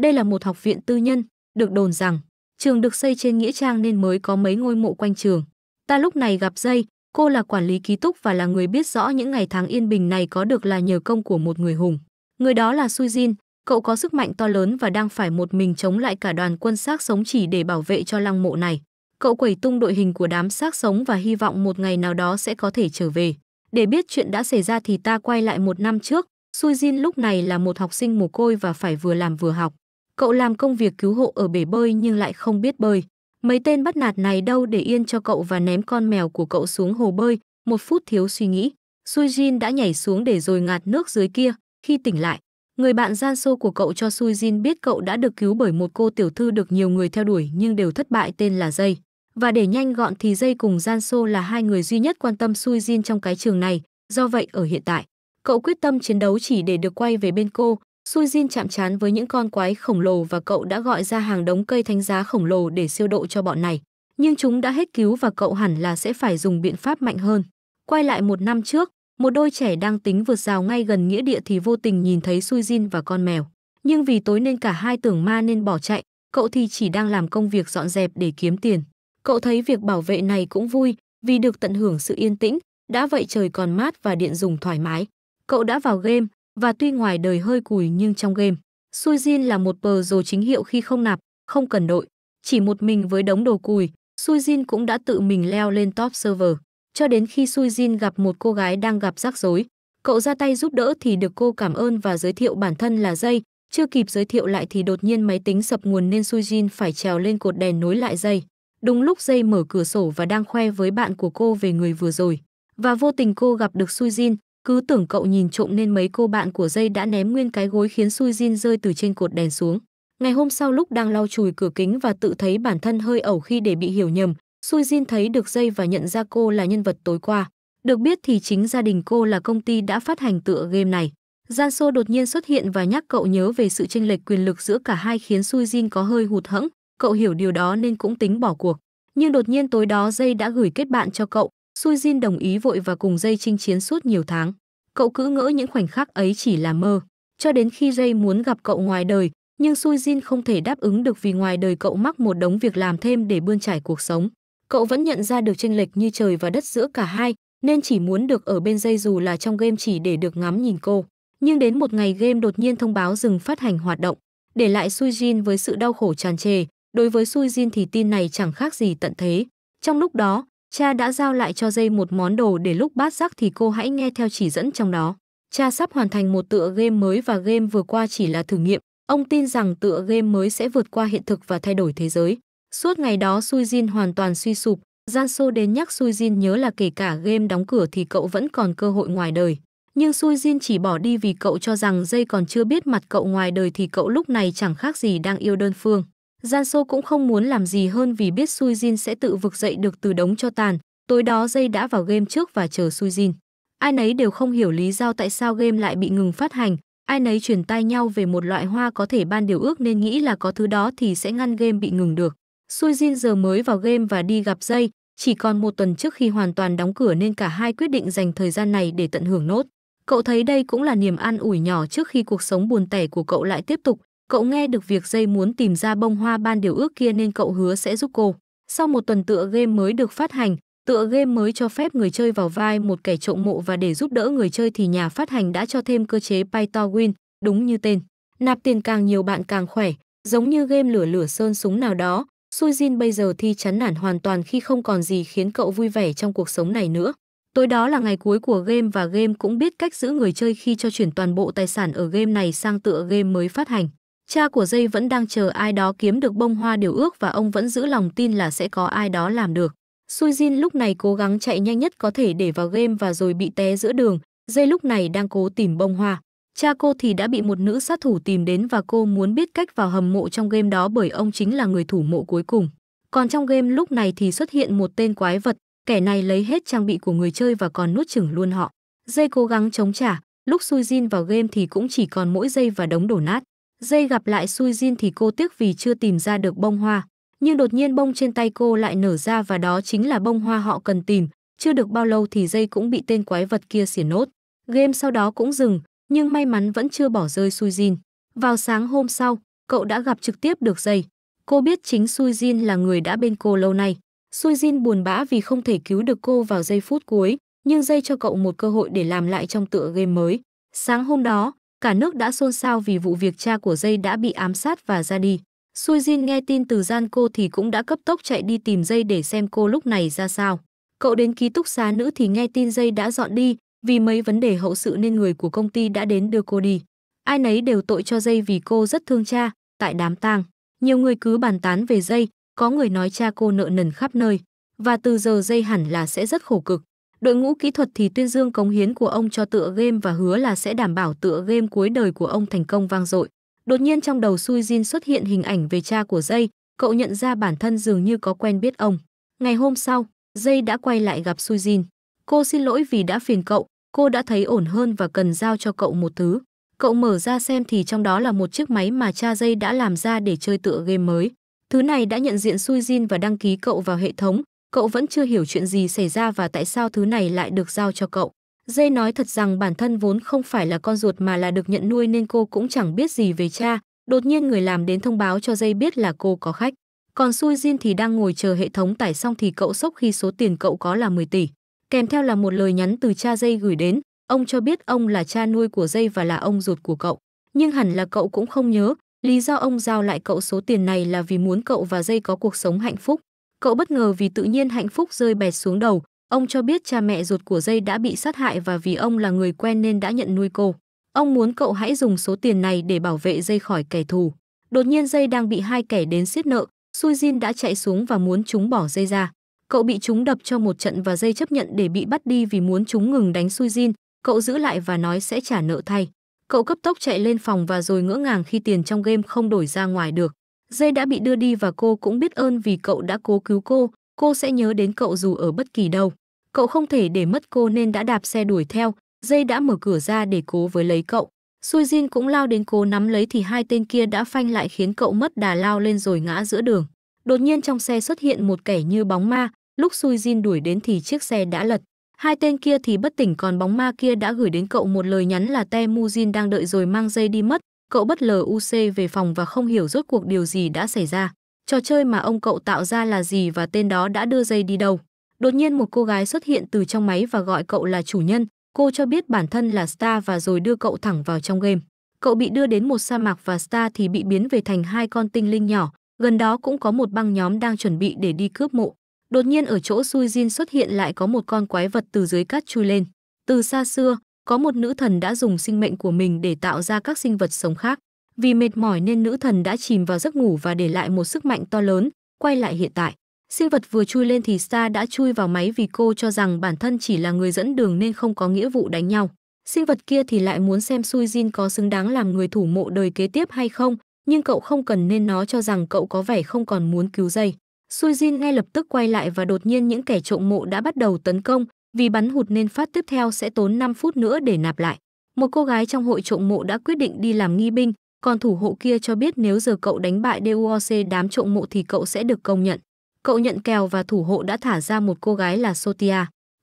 Đây là một học viện tư nhân, được đồn rằng trường được xây trên nghĩa trang nên mới có mấy ngôi mộ quanh trường. Ta lúc này gặp dây, cô là quản lý ký túc và là người biết rõ những ngày tháng yên bình này có được là nhờ công của một người hùng. Người đó là Sujin, cậu có sức mạnh to lớn và đang phải một mình chống lại cả đoàn quân xác sống chỉ để bảo vệ cho lăng mộ này. Cậu quẩy tung đội hình của đám xác sống và hy vọng một ngày nào đó sẽ có thể trở về. Để biết chuyện đã xảy ra thì ta quay lại một năm trước, Sujin lúc này là một học sinh mồ côi và phải vừa làm vừa học. Cậu làm công việc cứu hộ ở bể bơi nhưng lại không biết bơi. Mấy tên bắt nạt này đâu để yên cho cậu và ném con mèo của cậu xuống hồ bơi, một phút thiếu suy nghĩ. Sujin đã nhảy xuống để rồi ngạt nước dưới kia. Khi tỉnh lại, người bạn gian xô của cậu cho Sujin biết cậu đã được cứu bởi một cô tiểu thư được nhiều người theo đuổi nhưng đều thất bại tên là Dây. Và để nhanh gọn thì Dây cùng gian xô là hai người duy nhất quan tâm Sujin trong cái trường này. Do vậy ở hiện tại, cậu quyết tâm chiến đấu chỉ để được quay về bên cô, Sui Jin chạm trán với những con quái khổng lồ và cậu đã gọi ra hàng đống cây thánh giá khổng lồ để siêu độ cho bọn này. Nhưng chúng đã hết cứu và cậu hẳn là sẽ phải dùng biện pháp mạnh hơn. Quay lại một năm trước, một đôi trẻ đang tính vượt rào ngay gần nghĩa địa thì vô tình nhìn thấy Sui Jin và con mèo. Nhưng vì tối nên cả hai tưởng ma nên bỏ chạy, cậu thì chỉ đang làm công việc dọn dẹp để kiếm tiền. Cậu thấy việc bảo vệ này cũng vui vì được tận hưởng sự yên tĩnh, đã vậy trời còn mát và điện dùng thoải mái. Cậu đã vào game, và tuy ngoài đời hơi cùi nhưng trong game, Sujin là một bờ rồ chính hiệu khi không nạp, không cần đội. Chỉ một mình với đống đồ cùi, Sujin cũng đã tự mình leo lên top server. Cho đến khi Sujin gặp một cô gái đang gặp rắc rối, cậu ra tay giúp đỡ thì được cô cảm ơn và giới thiệu bản thân là dây. Chưa kịp giới thiệu lại thì đột nhiên máy tính sập nguồn nên Sujin phải trèo lên cột đèn nối lại dây. Đúng lúc dây mở cửa sổ và đang khoe với bạn của cô về người vừa rồi. Và vô tình cô gặp được Sujin, cứ tưởng cậu nhìn trộm nên mấy cô bạn của dây đã ném nguyên cái gối khiến Sui Jin rơi từ trên cột đèn xuống. Ngày hôm sau lúc đang lau chùi cửa kính và tự thấy bản thân hơi ẩu khi để bị hiểu nhầm, Sui Jin thấy được dây và nhận ra cô là nhân vật tối qua. Được biết thì chính gia đình cô là công ty đã phát hành tựa game này. Gian Sô đột nhiên xuất hiện và nhắc cậu nhớ về sự chênh lệch quyền lực giữa cả hai khiến Sui Jin có hơi hụt hẫng. Cậu hiểu điều đó nên cũng tính bỏ cuộc. Nhưng đột nhiên tối đó dây đã gửi kết bạn cho cậu, Sujin đồng ý vội và cùng dây chinh chiến suốt nhiều tháng. Cậu cứ ngỡ những khoảnh khắc ấy chỉ là mơ. Cho đến khi Jay muốn gặp cậu ngoài đời, nhưng Sujin không thể đáp ứng được vì ngoài đời cậu mắc một đống việc làm thêm để bươn trải cuộc sống. Cậu vẫn nhận ra được chênh lệch như trời và đất giữa cả hai, nên chỉ muốn được ở bên dây dù là trong game chỉ để được ngắm nhìn cô. Nhưng đến một ngày game đột nhiên thông báo dừng phát hành hoạt động, để lại Sujin với sự đau khổ tràn trề. Đối với Sujin thì tin này chẳng khác gì tận thế. Trong lúc đó, Cha đã giao lại cho dây một món đồ để lúc bát giác thì cô hãy nghe theo chỉ dẫn trong đó. Cha sắp hoàn thành một tựa game mới và game vừa qua chỉ là thử nghiệm. Ông tin rằng tựa game mới sẽ vượt qua hiện thực và thay đổi thế giới. Suốt ngày đó Suizin hoàn toàn suy sụp, Janso đến nhắc Suizin nhớ là kể cả game đóng cửa thì cậu vẫn còn cơ hội ngoài đời. Nhưng Suizin chỉ bỏ đi vì cậu cho rằng dây còn chưa biết mặt cậu ngoài đời thì cậu lúc này chẳng khác gì đang yêu đơn phương. Janso cũng không muốn làm gì hơn vì biết Jin sẽ tự vực dậy được từ đống cho tàn. Tối đó dây đã vào game trước và chờ Jin. Ai nấy đều không hiểu lý do tại sao game lại bị ngừng phát hành. Ai nấy truyền tai nhau về một loại hoa có thể ban điều ước nên nghĩ là có thứ đó thì sẽ ngăn game bị ngừng được. Jin giờ mới vào game và đi gặp dây, chỉ còn một tuần trước khi hoàn toàn đóng cửa nên cả hai quyết định dành thời gian này để tận hưởng nốt. Cậu thấy đây cũng là niềm an ủi nhỏ trước khi cuộc sống buồn tẻ của cậu lại tiếp tục, Cậu nghe được việc dây muốn tìm ra bông hoa ban điều ước kia nên cậu hứa sẽ giúp cô. Sau một tuần tựa game mới được phát hành, tựa game mới cho phép người chơi vào vai một kẻ trộm mộ và để giúp đỡ người chơi thì nhà phát hành đã cho thêm cơ chế Pay to Win, đúng như tên. Nạp tiền càng nhiều bạn càng khỏe, giống như game lửa lửa sơn súng nào đó, Sujin bây giờ thi chán nản hoàn toàn khi không còn gì khiến cậu vui vẻ trong cuộc sống này nữa. Tối đó là ngày cuối của game và game cũng biết cách giữ người chơi khi cho chuyển toàn bộ tài sản ở game này sang tựa game mới phát hành. Cha của dây vẫn đang chờ ai đó kiếm được bông hoa điều ước và ông vẫn giữ lòng tin là sẽ có ai đó làm được. Sujin lúc này cố gắng chạy nhanh nhất có thể để vào game và rồi bị té giữa đường. Dây lúc này đang cố tìm bông hoa. Cha cô thì đã bị một nữ sát thủ tìm đến và cô muốn biết cách vào hầm mộ trong game đó bởi ông chính là người thủ mộ cuối cùng. Còn trong game lúc này thì xuất hiện một tên quái vật, kẻ này lấy hết trang bị của người chơi và còn nuốt chửng luôn họ. Dây cố gắng chống trả, lúc Sujin vào game thì cũng chỉ còn mỗi dây và đống đổ nát. Dây gặp lại Sui Jin thì cô tiếc vì chưa tìm ra được bông hoa. Nhưng đột nhiên bông trên tay cô lại nở ra và đó chính là bông hoa họ cần tìm. Chưa được bao lâu thì dây cũng bị tên quái vật kia xỉa nốt. Game sau đó cũng dừng, nhưng may mắn vẫn chưa bỏ rơi Sui Jin. Vào sáng hôm sau, cậu đã gặp trực tiếp được dây. Cô biết chính Sui Jin là người đã bên cô lâu nay. Sui Jin buồn bã vì không thể cứu được cô vào giây phút cuối, nhưng dây cho cậu một cơ hội để làm lại trong tựa game mới. Sáng hôm đó, Cả nước đã xôn xao vì vụ việc cha của Dây đã bị ám sát và ra đi. Sujin nghe tin từ gian cô thì cũng đã cấp tốc chạy đi tìm Dây để xem cô lúc này ra sao. Cậu đến ký túc xá nữ thì nghe tin Dây đã dọn đi, vì mấy vấn đề hậu sự nên người của công ty đã đến đưa cô đi. Ai nấy đều tội cho Dây vì cô rất thương cha, tại đám tang. Nhiều người cứ bàn tán về Dây, có người nói cha cô nợ nần khắp nơi. Và từ giờ Dây hẳn là sẽ rất khổ cực. Đội ngũ kỹ thuật thì tuyên dương cống hiến của ông cho tựa game và hứa là sẽ đảm bảo tựa game cuối đời của ông thành công vang dội. Đột nhiên trong đầu Sui Jin xuất hiện hình ảnh về cha của Dây, cậu nhận ra bản thân dường như có quen biết ông. Ngày hôm sau, Dây đã quay lại gặp Sui Jin. Cô xin lỗi vì đã phiền cậu, cô đã thấy ổn hơn và cần giao cho cậu một thứ. Cậu mở ra xem thì trong đó là một chiếc máy mà cha Dây đã làm ra để chơi tựa game mới. Thứ này đã nhận diện Sui Jin và đăng ký cậu vào hệ thống, cậu vẫn chưa hiểu chuyện gì xảy ra và tại sao thứ này lại được giao cho cậu. Dây nói thật rằng bản thân vốn không phải là con ruột mà là được nhận nuôi nên cô cũng chẳng biết gì về cha. Đột nhiên người làm đến thông báo cho Dây biết là cô có khách. Còn Sui Jin thì đang ngồi chờ hệ thống tải xong thì cậu sốc khi số tiền cậu có là 10 tỷ. Kèm theo là một lời nhắn từ cha Dây gửi đến, ông cho biết ông là cha nuôi của Dây và là ông ruột của cậu. Nhưng hẳn là cậu cũng không nhớ, lý do ông giao lại cậu số tiền này là vì muốn cậu và Dây có cuộc sống hạnh phúc, Cậu bất ngờ vì tự nhiên hạnh phúc rơi bẹt xuống đầu. Ông cho biết cha mẹ ruột của dây đã bị sát hại và vì ông là người quen nên đã nhận nuôi cô. Ông muốn cậu hãy dùng số tiền này để bảo vệ dây khỏi kẻ thù. Đột nhiên dây đang bị hai kẻ đến siết nợ, Sujin đã chạy xuống và muốn chúng bỏ dây ra. Cậu bị chúng đập cho một trận và dây chấp nhận để bị bắt đi vì muốn chúng ngừng đánh Sujin, cậu giữ lại và nói sẽ trả nợ thay. Cậu cấp tốc chạy lên phòng và rồi ngỡ ngàng khi tiền trong game không đổi ra ngoài được. Dê đã bị đưa đi và cô cũng biết ơn vì cậu đã cố cứu cô, cô sẽ nhớ đến cậu dù ở bất kỳ đâu. Cậu không thể để mất cô nên đã đạp xe đuổi theo, Dây đã mở cửa ra để cố với lấy cậu. Sui Jin cũng lao đến cố nắm lấy thì hai tên kia đã phanh lại khiến cậu mất đà lao lên rồi ngã giữa đường. Đột nhiên trong xe xuất hiện một kẻ như bóng ma, lúc Sui Jin đuổi đến thì chiếc xe đã lật. Hai tên kia thì bất tỉnh còn bóng ma kia đã gửi đến cậu một lời nhắn là Te Mujin đang đợi rồi mang dây đi mất, cậu bất lờ UC về phòng và không hiểu rốt cuộc điều gì đã xảy ra. Trò chơi mà ông cậu tạo ra là gì và tên đó đã đưa dây đi đâu. Đột nhiên một cô gái xuất hiện từ trong máy và gọi cậu là chủ nhân. Cô cho biết bản thân là Star và rồi đưa cậu thẳng vào trong game. Cậu bị đưa đến một sa mạc và Star thì bị biến về thành hai con tinh linh nhỏ. Gần đó cũng có một băng nhóm đang chuẩn bị để đi cướp mộ. Đột nhiên ở chỗ Sujin xuất hiện lại có một con quái vật từ dưới cát chui lên. Từ xa xưa, có một nữ thần đã dùng sinh mệnh của mình để tạo ra các sinh vật sống khác. Vì mệt mỏi nên nữ thần đã chìm vào giấc ngủ và để lại một sức mạnh to lớn, quay lại hiện tại. Sinh vật vừa chui lên thì Star đã chui vào máy vì cô cho rằng bản thân chỉ là người dẫn đường nên không có nghĩa vụ đánh nhau. Sinh vật kia thì lại muốn xem Sui Jin có xứng đáng làm người thủ mộ đời kế tiếp hay không, nhưng cậu không cần nên nó cho rằng cậu có vẻ không còn muốn cứu dây. Sui Jin ngay lập tức quay lại và đột nhiên những kẻ trộm mộ đã bắt đầu tấn công, vì bắn hụt nên phát tiếp theo sẽ tốn 5 phút nữa để nạp lại. Một cô gái trong hội trộm mộ đã quyết định đi làm nghi binh, còn thủ hộ kia cho biết nếu giờ cậu đánh bại DUOC đám trộm mộ thì cậu sẽ được công nhận. Cậu nhận kèo và thủ hộ đã thả ra một cô gái là Sotia.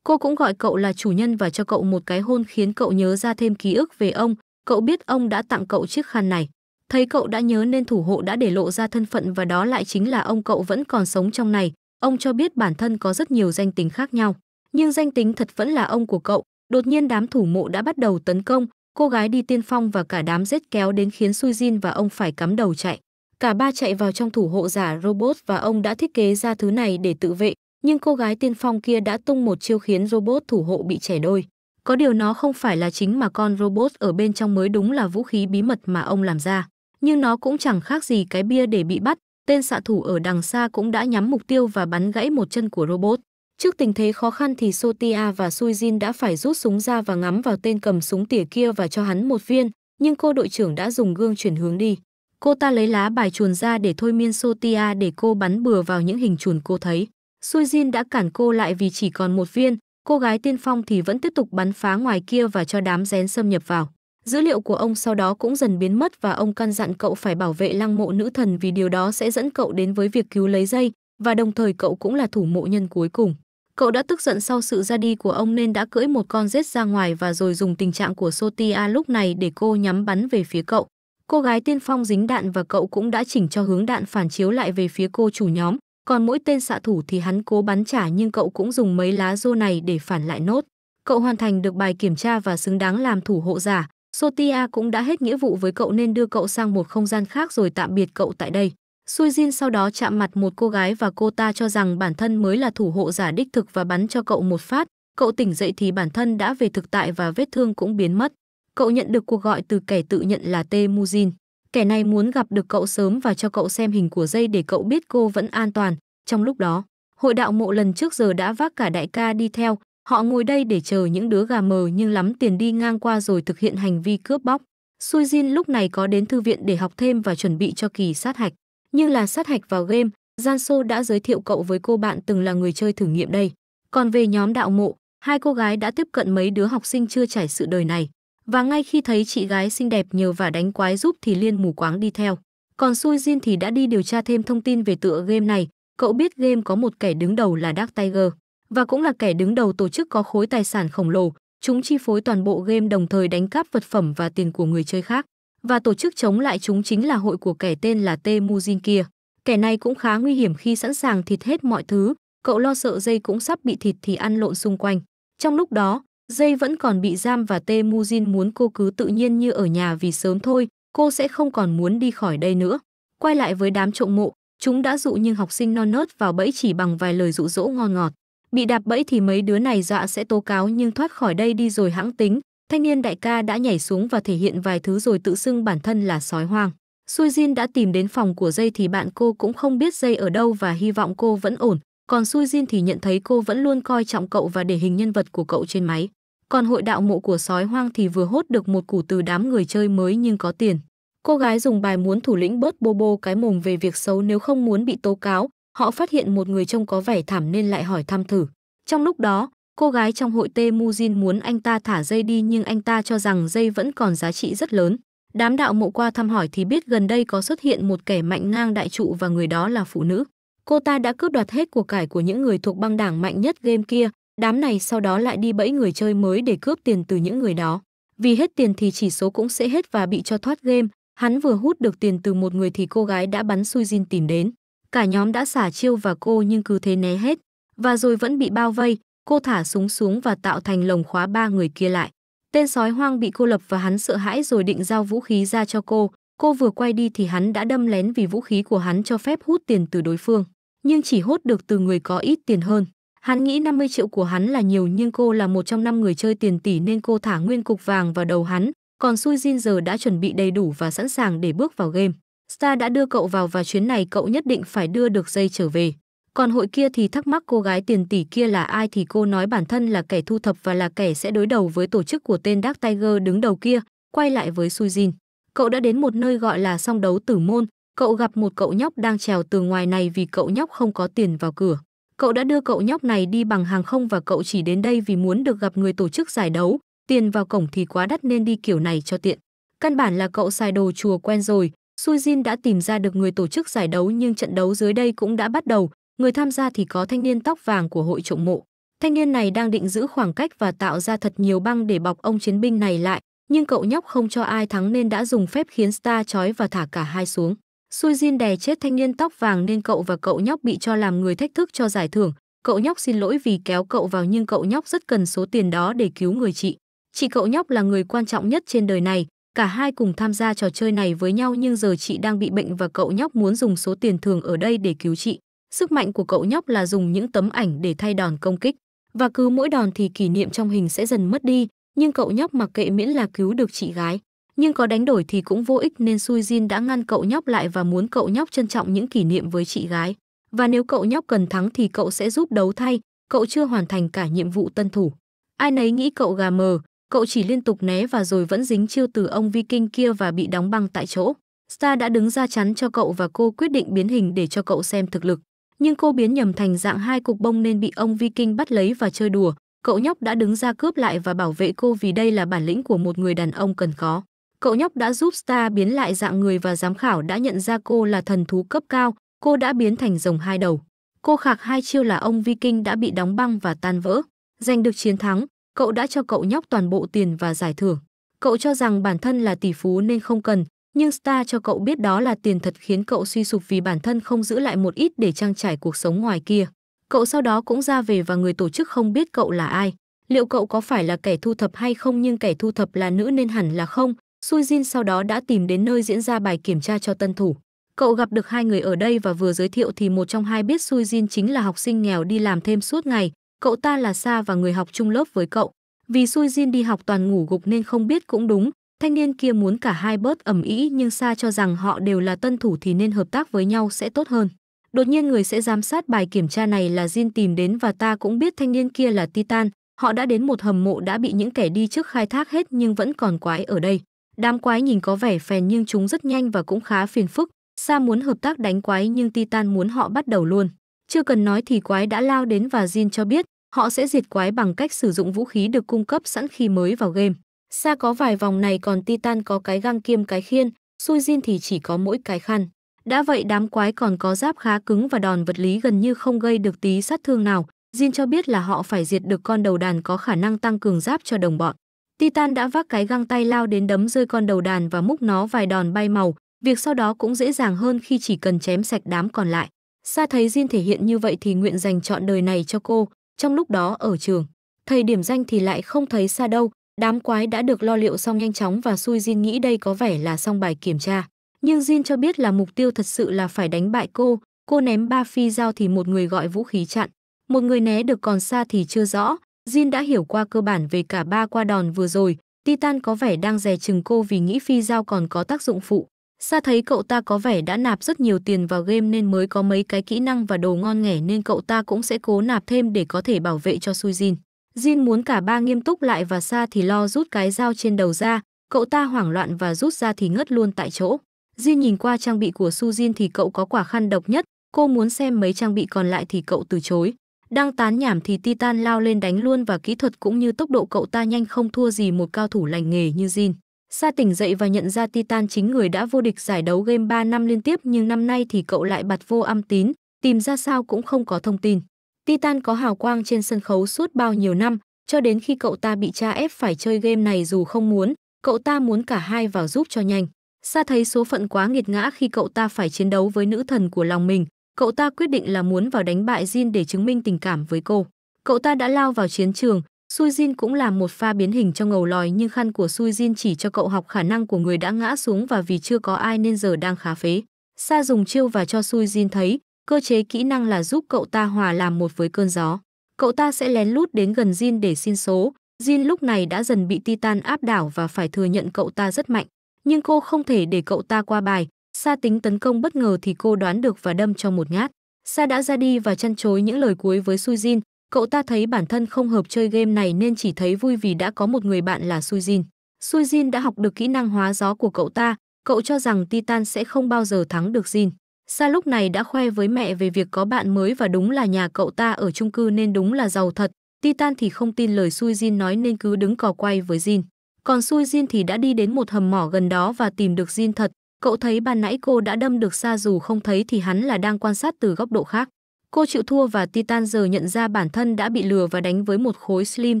Cô cũng gọi cậu là chủ nhân và cho cậu một cái hôn khiến cậu nhớ ra thêm ký ức về ông. Cậu biết ông đã tặng cậu chiếc khăn này. Thấy cậu đã nhớ nên thủ hộ đã để lộ ra thân phận và đó lại chính là ông cậu vẫn còn sống trong này. Ông cho biết bản thân có rất nhiều danh tính khác nhau nhưng danh tính thật vẫn là ông của cậu. Đột nhiên đám thủ mộ đã bắt đầu tấn công, cô gái đi tiên phong và cả đám giết kéo đến khiến Sujin và ông phải cắm đầu chạy. Cả ba chạy vào trong thủ hộ giả robot và ông đã thiết kế ra thứ này để tự vệ, nhưng cô gái tiên phong kia đã tung một chiêu khiến robot thủ hộ bị chẻ đôi. Có điều nó không phải là chính mà con robot ở bên trong mới đúng là vũ khí bí mật mà ông làm ra. Nhưng nó cũng chẳng khác gì cái bia để bị bắt, tên xạ thủ ở đằng xa cũng đã nhắm mục tiêu và bắn gãy một chân của robot. Trước tình thế khó khăn thì Sotia và Suizin đã phải rút súng ra và ngắm vào tên cầm súng tỉa kia và cho hắn một viên, nhưng cô đội trưởng đã dùng gương chuyển hướng đi. Cô ta lấy lá bài chuồn ra để thôi miên Sotia để cô bắn bừa vào những hình chuồn cô thấy. Suizin đã cản cô lại vì chỉ còn một viên, cô gái tiên phong thì vẫn tiếp tục bắn phá ngoài kia và cho đám rén xâm nhập vào. Dữ liệu của ông sau đó cũng dần biến mất và ông căn dặn cậu phải bảo vệ lăng mộ nữ thần vì điều đó sẽ dẫn cậu đến với việc cứu lấy dây, và đồng thời cậu cũng là thủ mộ nhân cuối cùng. Cậu đã tức giận sau sự ra đi của ông nên đã cưỡi một con rết ra ngoài và rồi dùng tình trạng của Sotia lúc này để cô nhắm bắn về phía cậu. Cô gái tiên phong dính đạn và cậu cũng đã chỉnh cho hướng đạn phản chiếu lại về phía cô chủ nhóm. Còn mỗi tên xạ thủ thì hắn cố bắn trả nhưng cậu cũng dùng mấy lá rô này để phản lại nốt. Cậu hoàn thành được bài kiểm tra và xứng đáng làm thủ hộ giả. Sotia cũng đã hết nghĩa vụ với cậu nên đưa cậu sang một không gian khác rồi tạm biệt cậu tại đây. Sujin sau đó chạm mặt một cô gái và cô ta cho rằng bản thân mới là thủ hộ giả đích thực và bắn cho cậu một phát. Cậu tỉnh dậy thì bản thân đã về thực tại và vết thương cũng biến mất. Cậu nhận được cuộc gọi từ kẻ tự nhận là Tê Jin. Kẻ này muốn gặp được cậu sớm và cho cậu xem hình của dây để cậu biết cô vẫn an toàn. Trong lúc đó, hội đạo mộ lần trước giờ đã vác cả đại ca đi theo. Họ ngồi đây để chờ những đứa gà mờ nhưng lắm tiền đi ngang qua rồi thực hiện hành vi cướp bóc. Sujin lúc này có đến thư viện để học thêm và chuẩn bị cho kỳ sát hạch. Như là sát hạch vào game, Janso đã giới thiệu cậu với cô bạn từng là người chơi thử nghiệm đây. Còn về nhóm đạo mộ, hai cô gái đã tiếp cận mấy đứa học sinh chưa trải sự đời này. Và ngay khi thấy chị gái xinh đẹp nhờ và đánh quái giúp thì liên mù quáng đi theo. Còn Sui Jin thì đã đi điều tra thêm thông tin về tựa game này. Cậu biết game có một kẻ đứng đầu là Dark Tiger và cũng là kẻ đứng đầu tổ chức có khối tài sản khổng lồ. Chúng chi phối toàn bộ game đồng thời đánh cắp vật phẩm và tiền của người chơi khác và tổ chức chống lại chúng chính là hội của kẻ tên là Temujin kia. Kẻ này cũng khá nguy hiểm khi sẵn sàng thịt hết mọi thứ, cậu lo sợ dây cũng sắp bị thịt thì ăn lộn xung quanh. Trong lúc đó, dây vẫn còn bị giam và Temujin muốn cô cứ tự nhiên như ở nhà vì sớm thôi, cô sẽ không còn muốn đi khỏi đây nữa. Quay lại với đám trộm mộ, chúng đã dụ nhưng học sinh non nớt vào bẫy chỉ bằng vài lời dụ dỗ ngon ngọt. Bị đạp bẫy thì mấy đứa này dọa sẽ tố cáo nhưng thoát khỏi đây đi rồi hãng tính, Thanh niên đại ca đã nhảy xuống và thể hiện vài thứ rồi tự xưng bản thân là sói hoang. Sui Jin đã tìm đến phòng của dây thì bạn cô cũng không biết dây ở đâu và hy vọng cô vẫn ổn. Còn Sui Jin thì nhận thấy cô vẫn luôn coi trọng cậu và để hình nhân vật của cậu trên máy. Còn hội đạo mộ của sói hoang thì vừa hốt được một củ từ đám người chơi mới nhưng có tiền. Cô gái dùng bài muốn thủ lĩnh bớt bô bô cái mồm về việc xấu nếu không muốn bị tố cáo. Họ phát hiện một người trông có vẻ thảm nên lại hỏi thăm thử. Trong lúc đó, Cô gái trong hội tê Mu Jin muốn anh ta thả dây đi nhưng anh ta cho rằng dây vẫn còn giá trị rất lớn. Đám đạo mộ qua thăm hỏi thì biết gần đây có xuất hiện một kẻ mạnh ngang đại trụ và người đó là phụ nữ. Cô ta đã cướp đoạt hết của cải của những người thuộc băng đảng mạnh nhất game kia, đám này sau đó lại đi bẫy người chơi mới để cướp tiền từ những người đó. Vì hết tiền thì chỉ số cũng sẽ hết và bị cho thoát game, hắn vừa hút được tiền từ một người thì cô gái đã bắn Jin tìm đến. Cả nhóm đã xả chiêu và cô nhưng cứ thế né hết, và rồi vẫn bị bao vây, cô thả súng xuống và tạo thành lồng khóa ba người kia lại. Tên sói hoang bị cô lập và hắn sợ hãi rồi định giao vũ khí ra cho cô. Cô vừa quay đi thì hắn đã đâm lén vì vũ khí của hắn cho phép hút tiền từ đối phương, nhưng chỉ hút được từ người có ít tiền hơn. Hắn nghĩ 50 triệu của hắn là nhiều nhưng cô là một trong năm người chơi tiền tỷ nên cô thả nguyên cục vàng vào đầu hắn, còn Sui Jin giờ đã chuẩn bị đầy đủ và sẵn sàng để bước vào game. Star đã đưa cậu vào và chuyến này cậu nhất định phải đưa được dây trở về. Còn hội kia thì thắc mắc cô gái tiền tỷ kia là ai thì cô nói bản thân là kẻ thu thập và là kẻ sẽ đối đầu với tổ chức của tên Dark Tiger đứng đầu kia, quay lại với Sujin. Cậu đã đến một nơi gọi là song đấu tử môn, cậu gặp một cậu nhóc đang trèo từ ngoài này vì cậu nhóc không có tiền vào cửa. Cậu đã đưa cậu nhóc này đi bằng hàng không và cậu chỉ đến đây vì muốn được gặp người tổ chức giải đấu, tiền vào cổng thì quá đắt nên đi kiểu này cho tiện. Căn bản là cậu xài đồ chùa quen rồi, Sujin đã tìm ra được người tổ chức giải đấu nhưng trận đấu dưới đây cũng đã bắt đầu, người tham gia thì có thanh niên tóc vàng của hội trộm mộ. Thanh niên này đang định giữ khoảng cách và tạo ra thật nhiều băng để bọc ông chiến binh này lại, nhưng cậu nhóc không cho ai thắng nên đã dùng phép khiến Star trói và thả cả hai xuống. Sui Jin đè chết thanh niên tóc vàng nên cậu và cậu nhóc bị cho làm người thách thức cho giải thưởng. Cậu nhóc xin lỗi vì kéo cậu vào nhưng cậu nhóc rất cần số tiền đó để cứu người chị. Chị cậu nhóc là người quan trọng nhất trên đời này, cả hai cùng tham gia trò chơi này với nhau nhưng giờ chị đang bị bệnh và cậu nhóc muốn dùng số tiền thường ở đây để cứu chị. Sức mạnh của cậu nhóc là dùng những tấm ảnh để thay đòn công kích, và cứ mỗi đòn thì kỷ niệm trong hình sẽ dần mất đi, nhưng cậu nhóc mặc kệ miễn là cứu được chị gái. Nhưng có đánh đổi thì cũng vô ích nên Sui Jin đã ngăn cậu nhóc lại và muốn cậu nhóc trân trọng những kỷ niệm với chị gái. Và nếu cậu nhóc cần thắng thì cậu sẽ giúp đấu thay, cậu chưa hoàn thành cả nhiệm vụ tân thủ. Ai nấy nghĩ cậu gà mờ, cậu chỉ liên tục né và rồi vẫn dính chiêu từ ông Viking kia và bị đóng băng tại chỗ. Star đã đứng ra chắn cho cậu và cô quyết định biến hình để cho cậu xem thực lực nhưng cô biến nhầm thành dạng hai cục bông nên bị ông Viking bắt lấy và chơi đùa cậu nhóc đã đứng ra cướp lại và bảo vệ cô vì đây là bản lĩnh của một người đàn ông cần có cậu nhóc đã giúp star biến lại dạng người và giám khảo đã nhận ra cô là thần thú cấp cao cô đã biến thành rồng hai đầu cô khạc hai chiêu là ông Viking đã bị đóng băng và tan vỡ giành được chiến thắng cậu đã cho cậu nhóc toàn bộ tiền và giải thưởng cậu cho rằng bản thân là tỷ phú nên không cần nhưng Star cho cậu biết đó là tiền thật khiến cậu suy sụp vì bản thân không giữ lại một ít để trang trải cuộc sống ngoài kia. Cậu sau đó cũng ra về và người tổ chức không biết cậu là ai. Liệu cậu có phải là kẻ thu thập hay không nhưng kẻ thu thập là nữ nên hẳn là không. Sujin sau đó đã tìm đến nơi diễn ra bài kiểm tra cho tân thủ. Cậu gặp được hai người ở đây và vừa giới thiệu thì một trong hai biết Sujin chính là học sinh nghèo đi làm thêm suốt ngày. Cậu ta là Sa và người học chung lớp với cậu. Vì Sujin đi học toàn ngủ gục nên không biết cũng đúng, Thanh niên kia muốn cả hai bớt ẩm ý nhưng Sa cho rằng họ đều là tân thủ thì nên hợp tác với nhau sẽ tốt hơn. Đột nhiên người sẽ giám sát bài kiểm tra này là Jin tìm đến và ta cũng biết thanh niên kia là Titan. Họ đã đến một hầm mộ đã bị những kẻ đi trước khai thác hết nhưng vẫn còn quái ở đây. Đám quái nhìn có vẻ phèn nhưng chúng rất nhanh và cũng khá phiền phức. Sa muốn hợp tác đánh quái nhưng Titan muốn họ bắt đầu luôn. Chưa cần nói thì quái đã lao đến và Jin cho biết họ sẽ diệt quái bằng cách sử dụng vũ khí được cung cấp sẵn khi mới vào game. Xa có vài vòng này còn Titan có cái găng kiêm cái khiên, Sujin thì chỉ có mỗi cái khăn. Đã vậy đám quái còn có giáp khá cứng và đòn vật lý gần như không gây được tí sát thương nào. Jin cho biết là họ phải diệt được con đầu đàn có khả năng tăng cường giáp cho đồng bọn. Titan đã vác cái găng tay lao đến đấm rơi con đầu đàn và múc nó vài đòn bay màu, việc sau đó cũng dễ dàng hơn khi chỉ cần chém sạch đám còn lại. Sa thấy Jin thể hiện như vậy thì nguyện dành chọn đời này cho cô, trong lúc đó ở trường. thầy điểm danh thì lại không thấy Sa đâu, Đám quái đã được lo liệu xong nhanh chóng và Sui Jin nghĩ đây có vẻ là xong bài kiểm tra. Nhưng Jin cho biết là mục tiêu thật sự là phải đánh bại cô. Cô ném ba phi dao thì một người gọi vũ khí chặn. Một người né được còn xa thì chưa rõ. Jin đã hiểu qua cơ bản về cả ba qua đòn vừa rồi. Titan có vẻ đang dè chừng cô vì nghĩ phi dao còn có tác dụng phụ. xa thấy cậu ta có vẻ đã nạp rất nhiều tiền vào game nên mới có mấy cái kỹ năng và đồ ngon nghẻ nên cậu ta cũng sẽ cố nạp thêm để có thể bảo vệ cho Sujin. Jin muốn cả ba nghiêm túc lại và Sa thì lo rút cái dao trên đầu ra, cậu ta hoảng loạn và rút ra thì ngất luôn tại chỗ. Jin nhìn qua trang bị của Su Sujin thì cậu có quả khăn độc nhất, cô muốn xem mấy trang bị còn lại thì cậu từ chối. Đang tán nhảm thì Titan lao lên đánh luôn và kỹ thuật cũng như tốc độ cậu ta nhanh không thua gì một cao thủ lành nghề như Jin. Sa tỉnh dậy và nhận ra Titan chính người đã vô địch giải đấu game 3 năm liên tiếp nhưng năm nay thì cậu lại bật vô âm tín, tìm ra sao cũng không có thông tin. Titan có hào quang trên sân khấu suốt bao nhiêu năm, cho đến khi cậu ta bị cha ép phải chơi game này dù không muốn, cậu ta muốn cả hai vào giúp cho nhanh. Sa thấy số phận quá nghiệt ngã khi cậu ta phải chiến đấu với nữ thần của lòng mình, cậu ta quyết định là muốn vào đánh bại Jin để chứng minh tình cảm với cô. Cậu ta đã lao vào chiến trường, Sui Jin cũng là một pha biến hình cho ngầu lòi nhưng khăn của Sui Jin chỉ cho cậu học khả năng của người đã ngã xuống và vì chưa có ai nên giờ đang khá phế. Sa dùng chiêu và cho Sui Jin thấy, Cơ chế kỹ năng là giúp cậu ta hòa làm một với cơn gió. Cậu ta sẽ lén lút đến gần Jin để xin số. Jin lúc này đã dần bị Titan áp đảo và phải thừa nhận cậu ta rất mạnh. Nhưng cô không thể để cậu ta qua bài. Sa tính tấn công bất ngờ thì cô đoán được và đâm cho một nhát. Sa đã ra đi và chăn chối những lời cuối với Su Jin. Cậu ta thấy bản thân không hợp chơi game này nên chỉ thấy vui vì đã có một người bạn là Su Jin. Su Jin đã học được kỹ năng hóa gió của cậu ta. Cậu cho rằng Titan sẽ không bao giờ thắng được Jin. Sa lúc này đã khoe với mẹ về việc có bạn mới và đúng là nhà cậu ta ở chung cư nên đúng là giàu thật. Titan thì không tin lời Sui Jin nói nên cứ đứng cò quay với Jin. Còn Sui Jin thì đã đi đến một hầm mỏ gần đó và tìm được Jin thật. Cậu thấy ban nãy cô đã đâm được Sa dù không thấy thì hắn là đang quan sát từ góc độ khác. Cô chịu thua và Titan giờ nhận ra bản thân đã bị lừa và đánh với một khối slim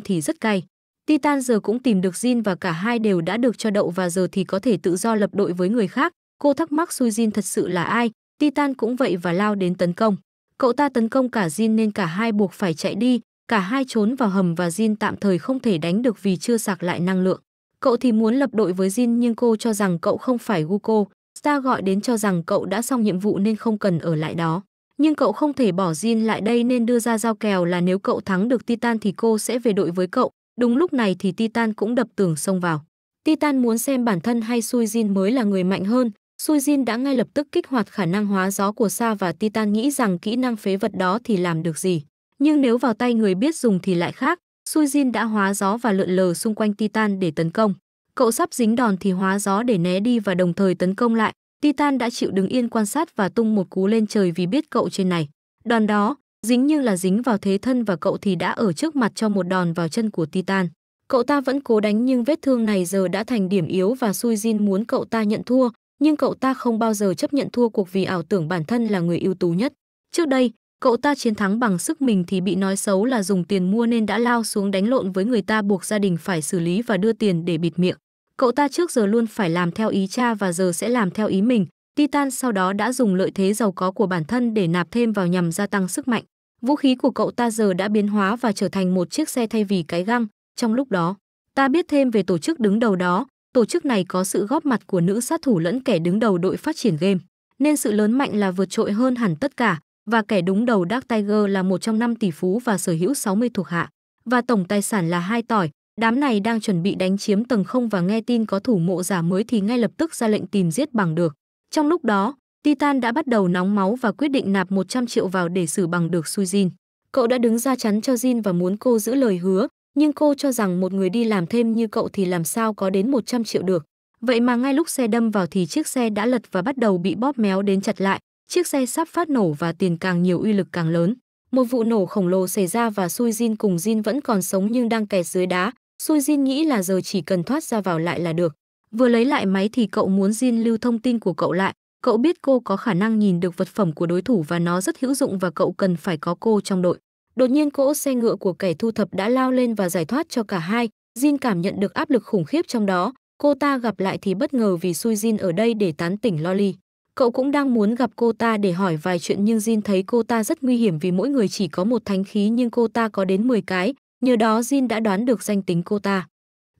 thì rất cay. Titan giờ cũng tìm được Jin và cả hai đều đã được cho đậu và giờ thì có thể tự do lập đội với người khác. Cô thắc mắc Sui Jin thật sự là ai, Titan cũng vậy và lao đến tấn công. Cậu ta tấn công cả Jin nên cả hai buộc phải chạy đi, cả hai trốn vào hầm và Jin tạm thời không thể đánh được vì chưa sạc lại năng lượng. Cậu thì muốn lập đội với Jin nhưng cô cho rằng cậu không phải Guko. Star gọi đến cho rằng cậu đã xong nhiệm vụ nên không cần ở lại đó. Nhưng cậu không thể bỏ Jin lại đây nên đưa ra giao kèo là nếu cậu thắng được Titan thì cô sẽ về đội với cậu. Đúng lúc này thì Titan cũng đập tường xông vào. Titan muốn xem bản thân hay Sui Jin mới là người mạnh hơn, Sujin đã ngay lập tức kích hoạt khả năng hóa gió của Sa và Titan nghĩ rằng kỹ năng phế vật đó thì làm được gì. Nhưng nếu vào tay người biết dùng thì lại khác, Sujin đã hóa gió và lượn lờ xung quanh Titan để tấn công. Cậu sắp dính đòn thì hóa gió để né đi và đồng thời tấn công lại. Titan đã chịu đứng yên quan sát và tung một cú lên trời vì biết cậu trên này. Đòn đó, dính như là dính vào thế thân và cậu thì đã ở trước mặt cho một đòn vào chân của Titan. Cậu ta vẫn cố đánh nhưng vết thương này giờ đã thành điểm yếu và Sujin muốn cậu ta nhận thua, nhưng cậu ta không bao giờ chấp nhận thua cuộc vì ảo tưởng bản thân là người ưu tú nhất. Trước đây, cậu ta chiến thắng bằng sức mình thì bị nói xấu là dùng tiền mua nên đã lao xuống đánh lộn với người ta buộc gia đình phải xử lý và đưa tiền để bịt miệng. Cậu ta trước giờ luôn phải làm theo ý cha và giờ sẽ làm theo ý mình. Titan sau đó đã dùng lợi thế giàu có của bản thân để nạp thêm vào nhằm gia tăng sức mạnh. Vũ khí của cậu ta giờ đã biến hóa và trở thành một chiếc xe thay vì cái găng. Trong lúc đó, ta biết thêm về tổ chức đứng đầu đó, tổ chức này có sự góp mặt của nữ sát thủ lẫn kẻ đứng đầu đội phát triển game, nên sự lớn mạnh là vượt trội hơn hẳn tất cả, và kẻ đứng đầu Dark Tiger là một trong năm tỷ phú và sở hữu 60 thuộc hạ, và tổng tài sản là hai tỏi. Đám này đang chuẩn bị đánh chiếm tầng không và nghe tin có thủ mộ giả mới thì ngay lập tức ra lệnh tìm giết bằng được. Trong lúc đó, Titan đã bắt đầu nóng máu và quyết định nạp 100 triệu vào để xử bằng được Sujin. Cậu đã đứng ra chắn cho Jin và muốn cô giữ lời hứa, nhưng cô cho rằng một người đi làm thêm như cậu thì làm sao có đến 100 triệu được. Vậy mà ngay lúc xe đâm vào thì chiếc xe đã lật và bắt đầu bị bóp méo đến chặt lại, chiếc xe sắp phát nổ và tiền càng nhiều uy lực càng lớn. Một vụ nổ khổng lồ xảy ra và Sui Jin cùng Jin vẫn còn sống nhưng đang kẹt dưới đá. Sui Jin nghĩ là giờ chỉ cần thoát ra vào lại là được. Vừa lấy lại máy thì cậu muốn Jin lưu thông tin của cậu lại. Cậu biết cô có khả năng nhìn được vật phẩm của đối thủ và nó rất hữu dụng và cậu cần phải có cô trong đội. Đột nhiên cỗ xe ngựa của kẻ thu thập đã lao lên và giải thoát cho cả hai, Jin cảm nhận được áp lực khủng khiếp trong đó, cô ta gặp lại thì bất ngờ vì Sui Jin ở đây để tán tỉnh Loli. Cậu cũng đang muốn gặp cô ta để hỏi vài chuyện nhưng Jin thấy cô ta rất nguy hiểm vì mỗi người chỉ có một thánh khí nhưng cô ta có đến 10 cái, nhờ đó Jin đã đoán được danh tính cô ta.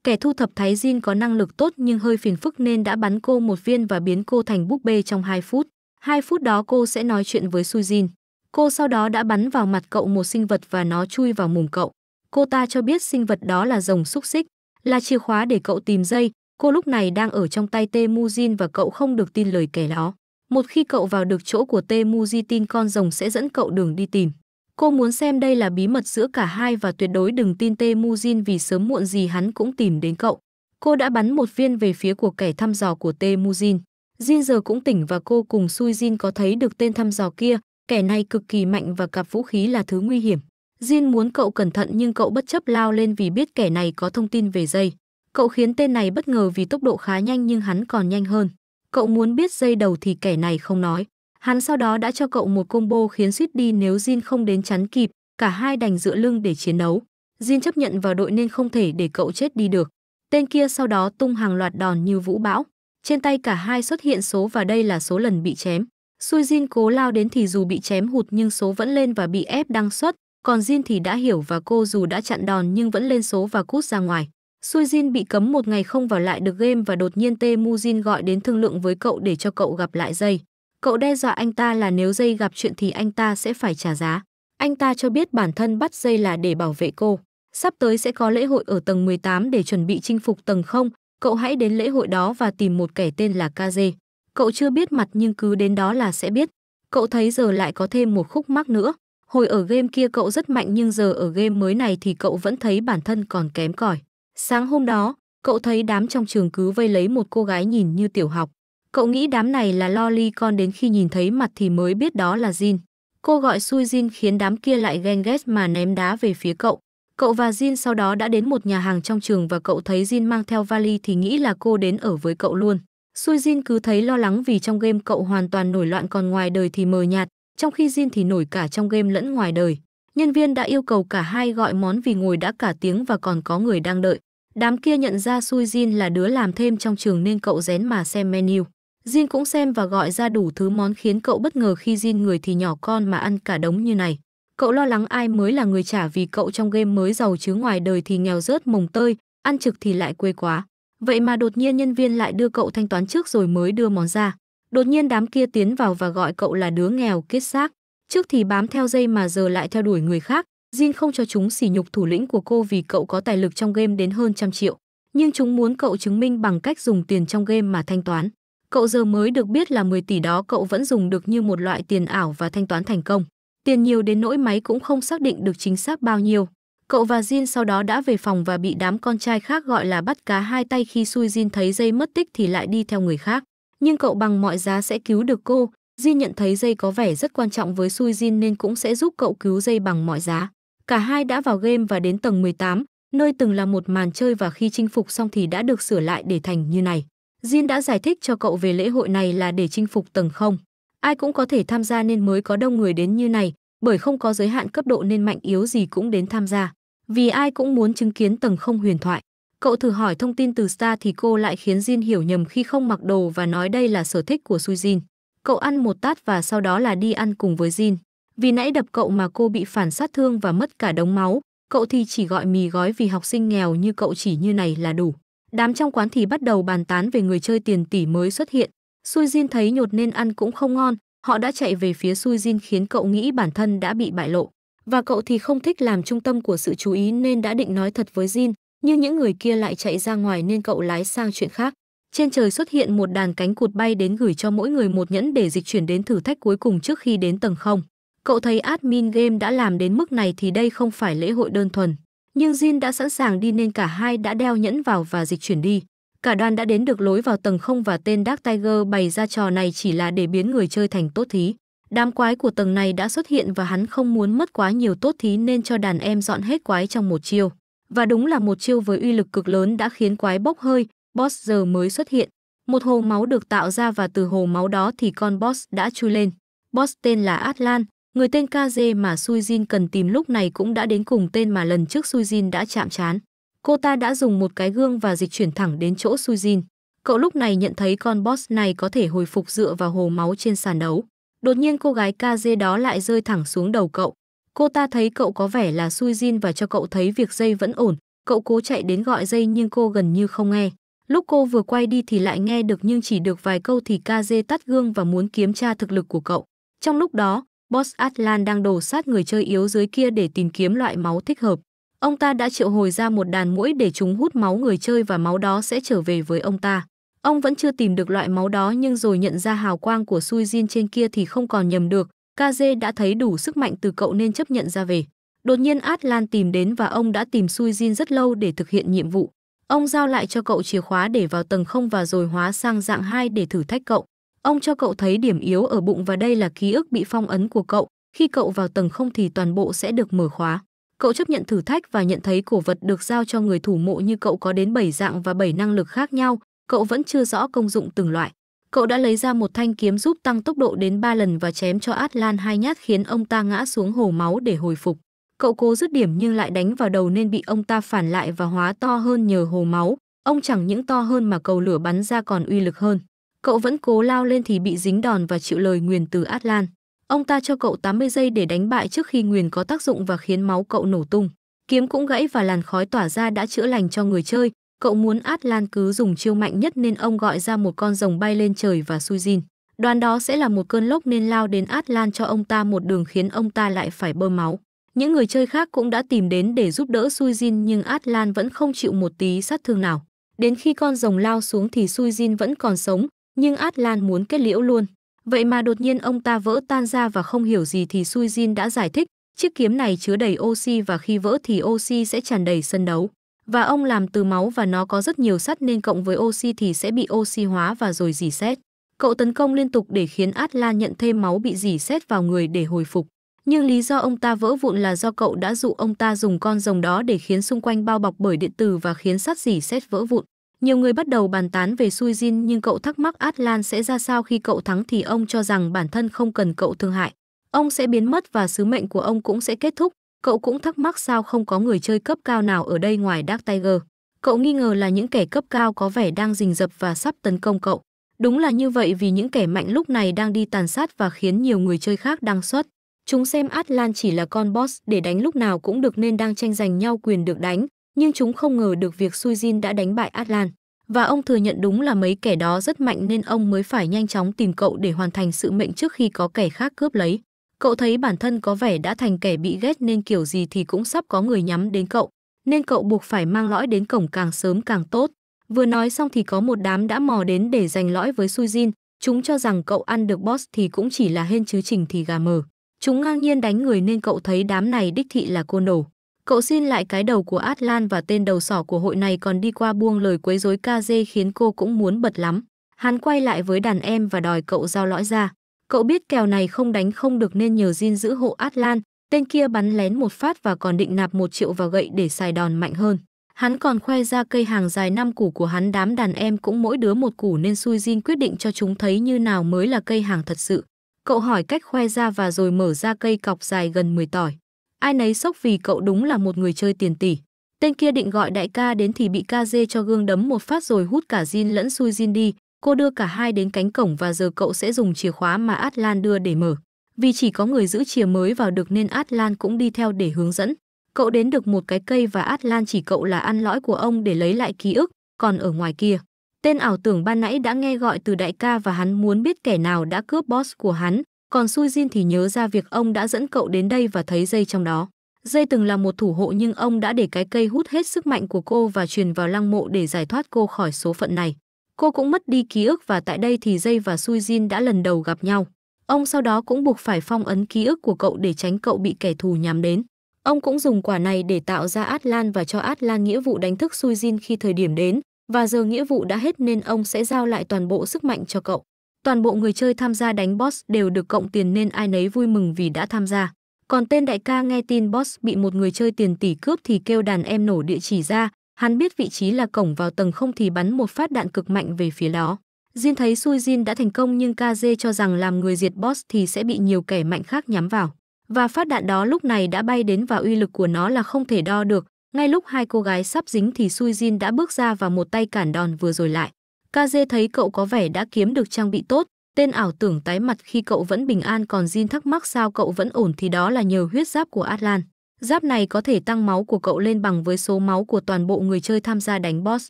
Kẻ thu thập thấy Jin có năng lực tốt nhưng hơi phiền phức nên đã bắn cô một viên và biến cô thành búp bê trong 2 phút. 2 phút đó cô sẽ nói chuyện với Sui Jin. Cô sau đó đã bắn vào mặt cậu một sinh vật và nó chui vào mồm cậu. Cô ta cho biết sinh vật đó là rồng xúc xích, là chìa khóa để cậu tìm dây. Cô lúc này đang ở trong tay Temujin và cậu không được tin lời kẻ đó. Một khi cậu vào được chỗ của Temujin tin con rồng sẽ dẫn cậu đường đi tìm. Cô muốn xem đây là bí mật giữa cả hai và tuyệt đối đừng tin Temujin vì sớm muộn gì hắn cũng tìm đến cậu. Cô đã bắn một viên về phía của kẻ thăm dò của Temujin. Jin giờ cũng tỉnh và cô cùng Sui Jin có thấy được tên thăm dò kia, kẻ này cực kỳ mạnh và cặp vũ khí là thứ nguy hiểm. Jin muốn cậu cẩn thận nhưng cậu bất chấp lao lên vì biết kẻ này có thông tin về dây. Cậu khiến tên này bất ngờ vì tốc độ khá nhanh nhưng hắn còn nhanh hơn. Cậu muốn biết dây đầu thì kẻ này không nói. Hắn sau đó đã cho cậu một combo khiến suýt đi nếu Jin không đến chắn kịp, cả hai đành dựa lưng để chiến đấu. Jin chấp nhận vào đội nên không thể để cậu chết đi được. Tên kia sau đó tung hàng loạt đòn như vũ bão. Trên tay cả hai xuất hiện số và đây là số lần bị chém. Xui Jin cố lao đến thì dù bị chém hụt nhưng số vẫn lên và bị ép đăng xuất, còn Jin thì đã hiểu và cô dù đã chặn đòn nhưng vẫn lên số và cút ra ngoài. Xui Jin bị cấm một ngày không vào lại được game và đột nhiên Tê Mu Jin gọi đến thương lượng với cậu để cho cậu gặp lại dây. Cậu đe dọa anh ta là nếu dây gặp chuyện thì anh ta sẽ phải trả giá. Anh ta cho biết bản thân bắt dây là để bảo vệ cô. Sắp tới sẽ có lễ hội ở tầng 18 để chuẩn bị chinh phục tầng không. Cậu hãy đến lễ hội đó và tìm một kẻ tên là Kaze. Cậu chưa biết mặt nhưng cứ đến đó là sẽ biết. Cậu thấy giờ lại có thêm một khúc mắc nữa. Hồi ở game kia cậu rất mạnh nhưng giờ ở game mới này thì cậu vẫn thấy bản thân còn kém cỏi. Sáng hôm đó, cậu thấy đám trong trường cứ vây lấy một cô gái nhìn như tiểu học. Cậu nghĩ đám này là loli con đến khi nhìn thấy mặt thì mới biết đó là Jin. Cô gọi xui Jin khiến đám kia lại ghen ghét mà ném đá về phía cậu. Cậu và Jin sau đó đã đến một nhà hàng trong trường và cậu thấy Jin mang theo vali thì nghĩ là cô đến ở với cậu luôn. Sui Jin cứ thấy lo lắng vì trong game cậu hoàn toàn nổi loạn còn ngoài đời thì mờ nhạt, trong khi Jin thì nổi cả trong game lẫn ngoài đời. Nhân viên đã yêu cầu cả hai gọi món vì ngồi đã cả tiếng và còn có người đang đợi. Đám kia nhận ra Sui Jin là đứa làm thêm trong trường nên cậu rén mà xem menu. Jin cũng xem và gọi ra đủ thứ món khiến cậu bất ngờ khi Jin người thì nhỏ con mà ăn cả đống như này. Cậu lo lắng ai mới là người trả vì cậu trong game mới giàu chứ ngoài đời thì nghèo rớt mồng tơi, ăn trực thì lại quê quá. Vậy mà đột nhiên nhân viên lại đưa cậu thanh toán trước rồi mới đưa món ra. Đột nhiên đám kia tiến vào và gọi cậu là đứa nghèo kết xác. Trước thì bám theo dây mà giờ lại theo đuổi người khác. Jin không cho chúng sỉ nhục thủ lĩnh của cô vì cậu có tài lực trong game đến hơn trăm triệu. Nhưng chúng muốn cậu chứng minh bằng cách dùng tiền trong game mà thanh toán. Cậu giờ mới được biết là 10 tỷ đó cậu vẫn dùng được như một loại tiền ảo và thanh toán thành công. Tiền nhiều đến nỗi máy cũng không xác định được chính xác bao nhiêu. Cậu và Jin sau đó đã về phòng và bị đám con trai khác gọi là bắt cá hai tay khi Sui Jin thấy dây mất tích thì lại đi theo người khác. Nhưng cậu bằng mọi giá sẽ cứu được cô. Jin nhận thấy dây có vẻ rất quan trọng với Sui Jin nên cũng sẽ giúp cậu cứu dây bằng mọi giá. Cả hai đã vào game và đến tầng 18, nơi từng là một màn chơi và khi chinh phục xong thì đã được sửa lại để thành như này. Jin đã giải thích cho cậu về lễ hội này là để chinh phục tầng không. Ai cũng có thể tham gia nên mới có đông người đến như này, bởi không có giới hạn cấp độ nên mạnh yếu gì cũng đến tham gia vì ai cũng muốn chứng kiến tầng không huyền thoại. Cậu thử hỏi thông tin từ Star thì cô lại khiến Jin hiểu nhầm khi không mặc đồ và nói đây là sở thích của Jin. Cậu ăn một tát và sau đó là đi ăn cùng với Jin. Vì nãy đập cậu mà cô bị phản sát thương và mất cả đống máu, cậu thì chỉ gọi mì gói vì học sinh nghèo như cậu chỉ như này là đủ. Đám trong quán thì bắt đầu bàn tán về người chơi tiền tỷ mới xuất hiện. Jin thấy nhột nên ăn cũng không ngon, họ đã chạy về phía Jin khiến cậu nghĩ bản thân đã bị bại lộ và cậu thì không thích làm trung tâm của sự chú ý nên đã định nói thật với Jin, nhưng những người kia lại chạy ra ngoài nên cậu lái sang chuyện khác. Trên trời xuất hiện một đàn cánh cụt bay đến gửi cho mỗi người một nhẫn để dịch chuyển đến thử thách cuối cùng trước khi đến tầng không. Cậu thấy admin game đã làm đến mức này thì đây không phải lễ hội đơn thuần. Nhưng Jin đã sẵn sàng đi nên cả hai đã đeo nhẫn vào và dịch chuyển đi. Cả đoàn đã đến được lối vào tầng không và tên Dark Tiger bày ra trò này chỉ là để biến người chơi thành tốt thí. Đám quái của tầng này đã xuất hiện và hắn không muốn mất quá nhiều tốt thí nên cho đàn em dọn hết quái trong một chiêu. Và đúng là một chiêu với uy lực cực lớn đã khiến quái bốc hơi, boss giờ mới xuất hiện. Một hồ máu được tạo ra và từ hồ máu đó thì con boss đã chui lên. Boss tên là Atlan, người tên KZ mà Suijin cần tìm lúc này cũng đã đến cùng tên mà lần trước Suijin đã chạm chán. Cô ta đã dùng một cái gương và dịch chuyển thẳng đến chỗ Suijin. Cậu lúc này nhận thấy con boss này có thể hồi phục dựa vào hồ máu trên sàn đấu. Đột nhiên cô gái KG đó lại rơi thẳng xuống đầu cậu. Cô ta thấy cậu có vẻ là xui zin và cho cậu thấy việc dây vẫn ổn. Cậu cố chạy đến gọi dây nhưng cô gần như không nghe. Lúc cô vừa quay đi thì lại nghe được nhưng chỉ được vài câu thì KG tắt gương và muốn kiểm tra thực lực của cậu. Trong lúc đó, Boss Atlan đang đổ sát người chơi yếu dưới kia để tìm kiếm loại máu thích hợp. Ông ta đã triệu hồi ra một đàn mũi để chúng hút máu người chơi và máu đó sẽ trở về với ông ta. Ông vẫn chưa tìm được loại máu đó nhưng rồi nhận ra hào quang của xui Jin trên kia thì không còn nhầm được. KZ đã thấy đủ sức mạnh từ cậu nên chấp nhận ra về. Đột nhiên Atlan tìm đến và ông đã tìm Sui Jin rất lâu để thực hiện nhiệm vụ. Ông giao lại cho cậu chìa khóa để vào tầng không và rồi hóa sang dạng 2 để thử thách cậu. Ông cho cậu thấy điểm yếu ở bụng và đây là ký ức bị phong ấn của cậu. Khi cậu vào tầng không thì toàn bộ sẽ được mở khóa. Cậu chấp nhận thử thách và nhận thấy cổ vật được giao cho người thủ mộ như cậu có đến 7 dạng và 7 năng lực khác nhau, cậu vẫn chưa rõ công dụng từng loại. Cậu đã lấy ra một thanh kiếm giúp tăng tốc độ đến 3 lần và chém cho Atlan hai nhát khiến ông ta ngã xuống hồ máu để hồi phục. Cậu cố dứt điểm nhưng lại đánh vào đầu nên bị ông ta phản lại và hóa to hơn nhờ hồ máu. Ông chẳng những to hơn mà cầu lửa bắn ra còn uy lực hơn. Cậu vẫn cố lao lên thì bị dính đòn và chịu lời nguyền từ Atlan. Ông ta cho cậu 80 giây để đánh bại trước khi nguyền có tác dụng và khiến máu cậu nổ tung. Kiếm cũng gãy và làn khói tỏa ra đã chữa lành cho người chơi, Cậu muốn Atlan cứ dùng chiêu mạnh nhất nên ông gọi ra một con rồng bay lên trời và xui Jin. đoán đó sẽ là một cơn lốc nên lao đến Atlan cho ông ta một đường khiến ông ta lại phải bơm máu. Những người chơi khác cũng đã tìm đến để giúp đỡ Sui Jin nhưng Atlan vẫn không chịu một tí sát thương nào. Đến khi con rồng lao xuống thì Sui Jin vẫn còn sống, nhưng Atlan muốn kết liễu luôn. Vậy mà đột nhiên ông ta vỡ tan ra và không hiểu gì thì Sui Jin đã giải thích, chiếc kiếm này chứa đầy oxy và khi vỡ thì oxy sẽ tràn đầy sân đấu và ông làm từ máu và nó có rất nhiều sắt nên cộng với oxy thì sẽ bị oxy hóa và rồi dỉ xét. Cậu tấn công liên tục để khiến Atla nhận thêm máu bị dỉ xét vào người để hồi phục. Nhưng lý do ông ta vỡ vụn là do cậu đã dụ ông ta dùng con rồng đó để khiến xung quanh bao bọc bởi điện tử và khiến sắt dỉ xét vỡ vụn. Nhiều người bắt đầu bàn tán về Suizin nhưng cậu thắc mắc Atlan sẽ ra sao khi cậu thắng thì ông cho rằng bản thân không cần cậu thương hại. Ông sẽ biến mất và sứ mệnh của ông cũng sẽ kết thúc, Cậu cũng thắc mắc sao không có người chơi cấp cao nào ở đây ngoài Dark Tiger. Cậu nghi ngờ là những kẻ cấp cao có vẻ đang rình rập và sắp tấn công cậu. Đúng là như vậy vì những kẻ mạnh lúc này đang đi tàn sát và khiến nhiều người chơi khác đang xuất. Chúng xem Atlan chỉ là con boss để đánh lúc nào cũng được nên đang tranh giành nhau quyền được đánh, nhưng chúng không ngờ được việc Suizin đã đánh bại Atlan. Và ông thừa nhận đúng là mấy kẻ đó rất mạnh nên ông mới phải nhanh chóng tìm cậu để hoàn thành sự mệnh trước khi có kẻ khác cướp lấy. Cậu thấy bản thân có vẻ đã thành kẻ bị ghét nên kiểu gì thì cũng sắp có người nhắm đến cậu, nên cậu buộc phải mang lõi đến cổng càng sớm càng tốt. Vừa nói xong thì có một đám đã mò đến để giành lõi với Sujin, chúng cho rằng cậu ăn được boss thì cũng chỉ là hên chứ trình thì gà mờ. Chúng ngang nhiên đánh người nên cậu thấy đám này đích thị là cô nổ. Cậu xin lại cái đầu của Atlan và tên đầu sỏ của hội này còn đi qua buông lời quấy rối kaze khiến cô cũng muốn bật lắm. Hắn quay lại với đàn em và đòi cậu giao lõi ra. Cậu biết kèo này không đánh không được nên nhờ Jin giữ hộ Atlan, tên kia bắn lén một phát và còn định nạp một triệu vào gậy để xài đòn mạnh hơn. Hắn còn khoe ra cây hàng dài năm củ của hắn đám đàn em cũng mỗi đứa một củ nên Sui Jin quyết định cho chúng thấy như nào mới là cây hàng thật sự. Cậu hỏi cách khoe ra và rồi mở ra cây cọc dài gần 10 tỏi. Ai nấy sốc vì cậu đúng là một người chơi tiền tỷ. Tên kia định gọi đại ca đến thì bị ca dê cho gương đấm một phát rồi hút cả Jin lẫn Sui Jin đi, Cô đưa cả hai đến cánh cổng và giờ cậu sẽ dùng chìa khóa mà Atlan đưa để mở. Vì chỉ có người giữ chìa mới vào được nên Atlan cũng đi theo để hướng dẫn. Cậu đến được một cái cây và Atlan chỉ cậu là ăn lõi của ông để lấy lại ký ức, còn ở ngoài kia. Tên ảo tưởng ban nãy đã nghe gọi từ đại ca và hắn muốn biết kẻ nào đã cướp boss của hắn, còn Suizin thì nhớ ra việc ông đã dẫn cậu đến đây và thấy dây trong đó. Dây từng là một thủ hộ nhưng ông đã để cái cây hút hết sức mạnh của cô và truyền vào lăng mộ để giải thoát cô khỏi số phận này. Cô cũng mất đi ký ức và tại đây thì Dây và Sujin đã lần đầu gặp nhau. Ông sau đó cũng buộc phải phong ấn ký ức của cậu để tránh cậu bị kẻ thù nhắm đến. Ông cũng dùng quả này để tạo ra Atlan và cho Atlan nghĩa vụ đánh thức Sujin khi thời điểm đến, và giờ nghĩa vụ đã hết nên ông sẽ giao lại toàn bộ sức mạnh cho cậu. Toàn bộ người chơi tham gia đánh boss đều được cộng tiền nên ai nấy vui mừng vì đã tham gia. Còn tên đại ca nghe tin boss bị một người chơi tiền tỷ cướp thì kêu đàn em nổ địa chỉ ra, Hắn biết vị trí là cổng vào tầng không thì bắn một phát đạn cực mạnh về phía đó. Jin thấy Sui Jin đã thành công nhưng KZ cho rằng làm người diệt boss thì sẽ bị nhiều kẻ mạnh khác nhắm vào. Và phát đạn đó lúc này đã bay đến và uy lực của nó là không thể đo được. Ngay lúc hai cô gái sắp dính thì Sui Jin đã bước ra và một tay cản đòn vừa rồi lại. KZ thấy cậu có vẻ đã kiếm được trang bị tốt, tên ảo tưởng tái mặt khi cậu vẫn bình an còn Jin thắc mắc sao cậu vẫn ổn thì đó là nhờ huyết giáp của Atlan. Giáp này có thể tăng máu của cậu lên bằng với số máu của toàn bộ người chơi tham gia đánh boss.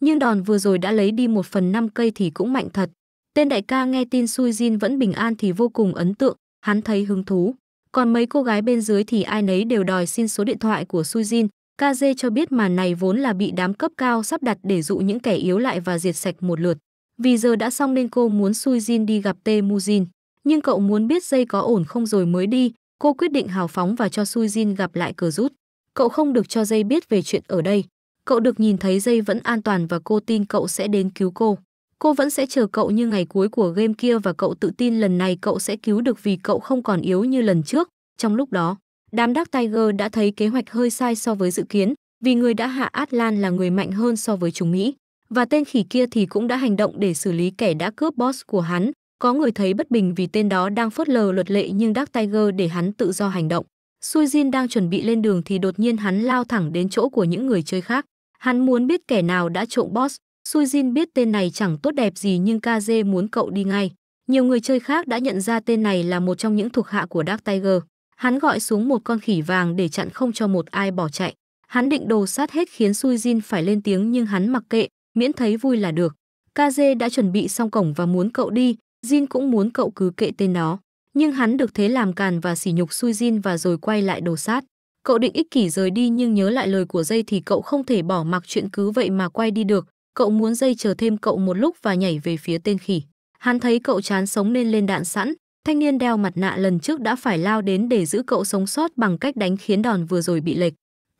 Nhưng đòn vừa rồi đã lấy đi một phần năm cây thì cũng mạnh thật. Tên đại ca nghe tin Sui Jin vẫn bình an thì vô cùng ấn tượng, hắn thấy hứng thú. Còn mấy cô gái bên dưới thì ai nấy đều đòi xin số điện thoại của Sui Jin. Kaze cho biết màn này vốn là bị đám cấp cao sắp đặt để dụ những kẻ yếu lại và diệt sạch một lượt. Vì giờ đã xong nên cô muốn Sui Jin đi gặp Tê Mu Jin. Nhưng cậu muốn biết dây có ổn không rồi mới đi, cô quyết định hào phóng và cho Sujin gặp lại cờ rút. Cậu không được cho dây biết về chuyện ở đây. Cậu được nhìn thấy dây vẫn an toàn và cô tin cậu sẽ đến cứu cô. Cô vẫn sẽ chờ cậu như ngày cuối của game kia và cậu tự tin lần này cậu sẽ cứu được vì cậu không còn yếu như lần trước. Trong lúc đó, đám Dark Tiger đã thấy kế hoạch hơi sai so với dự kiến vì người đã hạ Atlan là người mạnh hơn so với chúng Mỹ. Và tên khỉ kia thì cũng đã hành động để xử lý kẻ đã cướp boss của hắn, có người thấy bất bình vì tên đó đang phớt lờ luật lệ nhưng Dark Tiger để hắn tự do hành động. Suijin đang chuẩn bị lên đường thì đột nhiên hắn lao thẳng đến chỗ của những người chơi khác. Hắn muốn biết kẻ nào đã trộm boss. Suijin biết tên này chẳng tốt đẹp gì nhưng KZ muốn cậu đi ngay. Nhiều người chơi khác đã nhận ra tên này là một trong những thuộc hạ của Dark Tiger. Hắn gọi xuống một con khỉ vàng để chặn không cho một ai bỏ chạy. Hắn định đồ sát hết khiến Suijin phải lên tiếng nhưng hắn mặc kệ, miễn thấy vui là được. KZ đã chuẩn bị xong cổng và muốn cậu đi, Jin cũng muốn cậu cứ kệ tên nó, nhưng hắn được thế làm càn và sỉ nhục xui Jin và rồi quay lại đồ sát. Cậu định ích kỷ rời đi nhưng nhớ lại lời của dây thì cậu không thể bỏ mặc chuyện cứ vậy mà quay đi được. Cậu muốn dây chờ thêm cậu một lúc và nhảy về phía tên khỉ. Hắn thấy cậu chán sống nên lên đạn sẵn. Thanh niên đeo mặt nạ lần trước đã phải lao đến để giữ cậu sống sót bằng cách đánh khiến đòn vừa rồi bị lệch.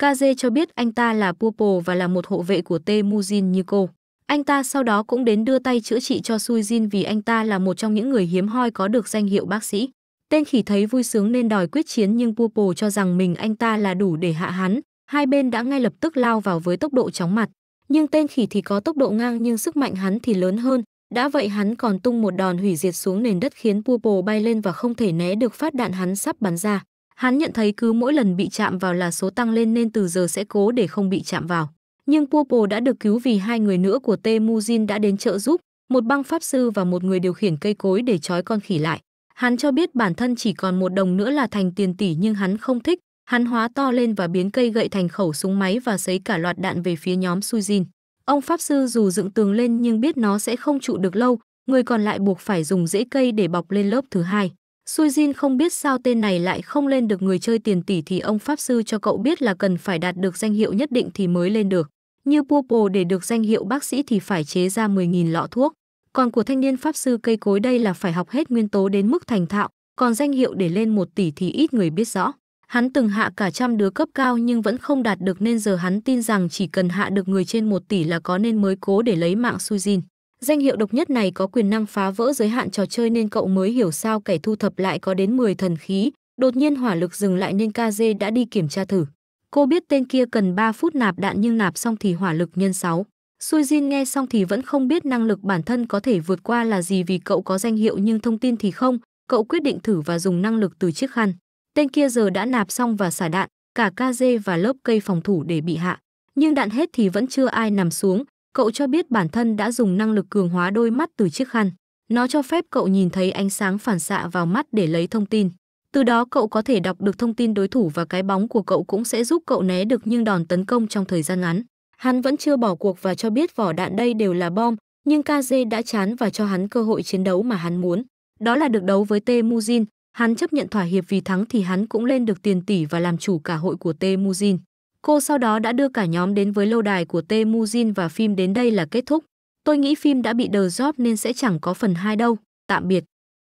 Kaze cho biết anh ta là Purple và là một hộ vệ của Temujin như cô. Anh ta sau đó cũng đến đưa tay chữa trị cho Sujin vì anh ta là một trong những người hiếm hoi có được danh hiệu bác sĩ. Tên khỉ thấy vui sướng nên đòi quyết chiến nhưng Purple cho rằng mình anh ta là đủ để hạ hắn. Hai bên đã ngay lập tức lao vào với tốc độ chóng mặt. Nhưng tên khỉ thì có tốc độ ngang nhưng sức mạnh hắn thì lớn hơn. Đã vậy hắn còn tung một đòn hủy diệt xuống nền đất khiến Purple bay lên và không thể né được phát đạn hắn sắp bắn ra. Hắn nhận thấy cứ mỗi lần bị chạm vào là số tăng lên nên từ giờ sẽ cố để không bị chạm vào nhưng Purple đã được cứu vì hai người nữa của Temujin đã đến trợ giúp, một băng pháp sư và một người điều khiển cây cối để trói con khỉ lại. Hắn cho biết bản thân chỉ còn một đồng nữa là thành tiền tỷ nhưng hắn không thích, hắn hóa to lên và biến cây gậy thành khẩu súng máy và sấy cả loạt đạn về phía nhóm Sujin. Ông pháp sư dù dựng tường lên nhưng biết nó sẽ không trụ được lâu, người còn lại buộc phải dùng rễ cây để bọc lên lớp thứ hai. Suijin không biết sao tên này lại không lên được người chơi tiền tỷ thì ông Pháp Sư cho cậu biết là cần phải đạt được danh hiệu nhất định thì mới lên được. Như Purple để được danh hiệu bác sĩ thì phải chế ra 10.000 lọ thuốc. Còn của thanh niên Pháp Sư cây cối đây là phải học hết nguyên tố đến mức thành thạo, còn danh hiệu để lên một tỷ thì ít người biết rõ. Hắn từng hạ cả trăm đứa cấp cao nhưng vẫn không đạt được nên giờ hắn tin rằng chỉ cần hạ được người trên một tỷ là có nên mới cố để lấy mạng Sujin. Danh hiệu độc nhất này có quyền năng phá vỡ giới hạn trò chơi nên cậu mới hiểu sao kẻ thu thập lại có đến 10 thần khí. Đột nhiên hỏa lực dừng lại nên KZ đã đi kiểm tra thử. Cô biết tên kia cần 3 phút nạp đạn nhưng nạp xong thì hỏa lực nhân 6. Suijin nghe xong thì vẫn không biết năng lực bản thân có thể vượt qua là gì vì cậu có danh hiệu nhưng thông tin thì không. Cậu quyết định thử và dùng năng lực từ chiếc khăn. Tên kia giờ đã nạp xong và xả đạn, cả KZ và lớp cây phòng thủ để bị hạ. Nhưng đạn hết thì vẫn chưa ai nằm xuống, Cậu cho biết bản thân đã dùng năng lực cường hóa đôi mắt từ chiếc khăn. Nó cho phép cậu nhìn thấy ánh sáng phản xạ vào mắt để lấy thông tin. Từ đó cậu có thể đọc được thông tin đối thủ và cái bóng của cậu cũng sẽ giúp cậu né được những đòn tấn công trong thời gian ngắn. Hắn vẫn chưa bỏ cuộc và cho biết vỏ đạn đây đều là bom, nhưng KZ đã chán và cho hắn cơ hội chiến đấu mà hắn muốn. Đó là được đấu với temujin hắn chấp nhận thỏa hiệp vì thắng thì hắn cũng lên được tiền tỷ và làm chủ cả hội của temujin Cô sau đó đã đưa cả nhóm đến với lâu đài của Temujin và phim đến đây là kết thúc. Tôi nghĩ phim đã bị đờ job nên sẽ chẳng có phần 2 đâu. Tạm biệt.